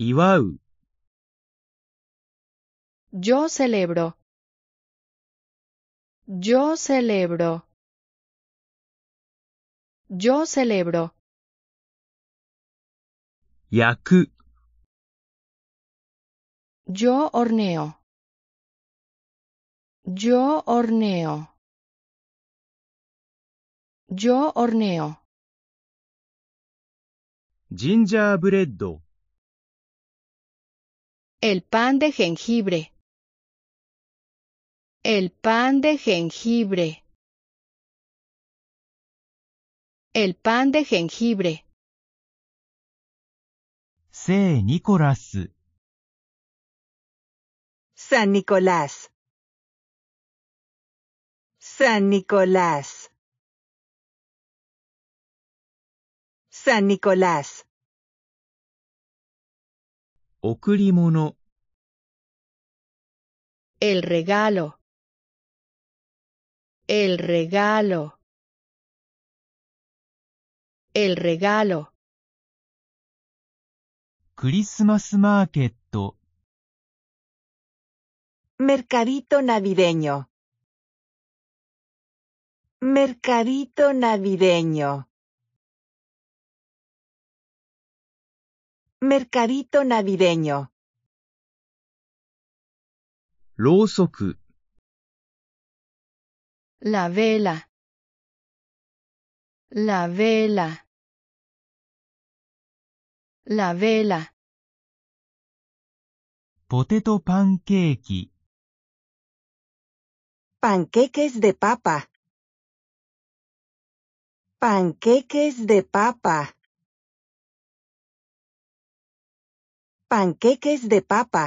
Yo celebro. Yo celebro. Yo celebro. Yo horneo. Yo horneo. Yo horneo. Gingerbread. El pan de jengibre. El pan de jengibre. El pan de jengibre. nicolás san Nicolás. San Nicolás. San Nicolás. Okurimono. El regalo. El regalo. El regalo. Christmas Market. Mercadito navideño. Mercadito navideño. Mercadito navideño. La vela. La vela. La vela. Poteto Panqueques de papa. Panqueques de papa. Panqueques de papa.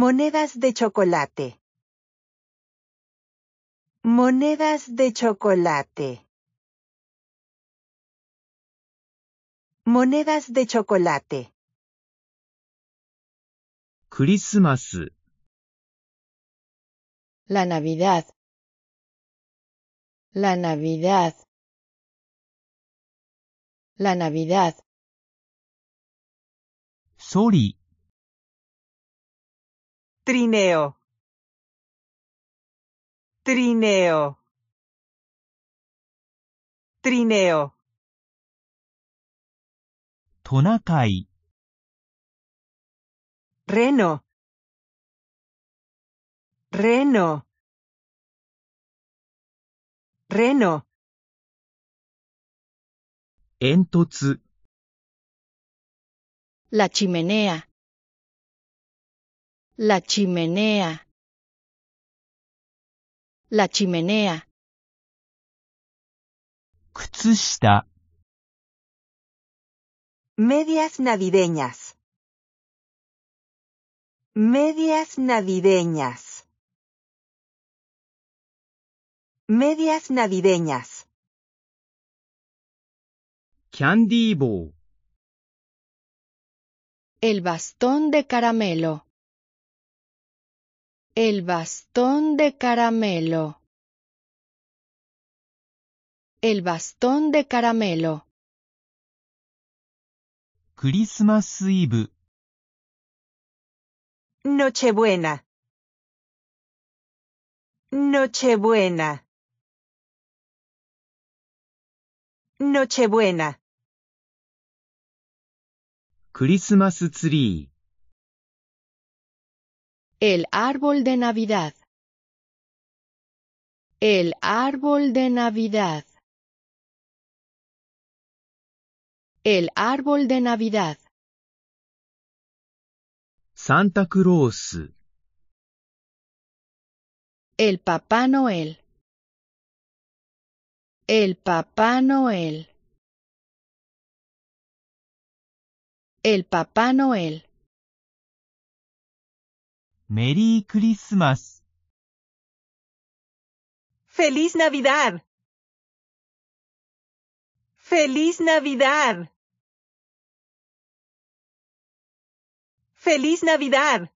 Monedas de chocolate. Monedas de chocolate. Monedas de chocolate. Christmas. La Navidad. La Navidad. La Navidad. Sori. Trineo. Trineo. Trineo. Tonakai. Reno. Reno. Reno. Entotsu. La chimenea. La chimenea. La chimenea. Kutsushita. Medias navideñas. Medias navideñas. Medias navideñas el bastón de caramelo. El bastón de caramelo. El bastón de caramelo. Nochebuena Nochebuena. Nochebuena. El árbol de Navidad. El árbol de Navidad. El árbol de Navidad. Santa El Papá Noel. El Papá Noel. El Papá Noel. Merry Christmas. ¡Feliz Navidad! ¡Feliz Navidad! ¡Feliz Navidad!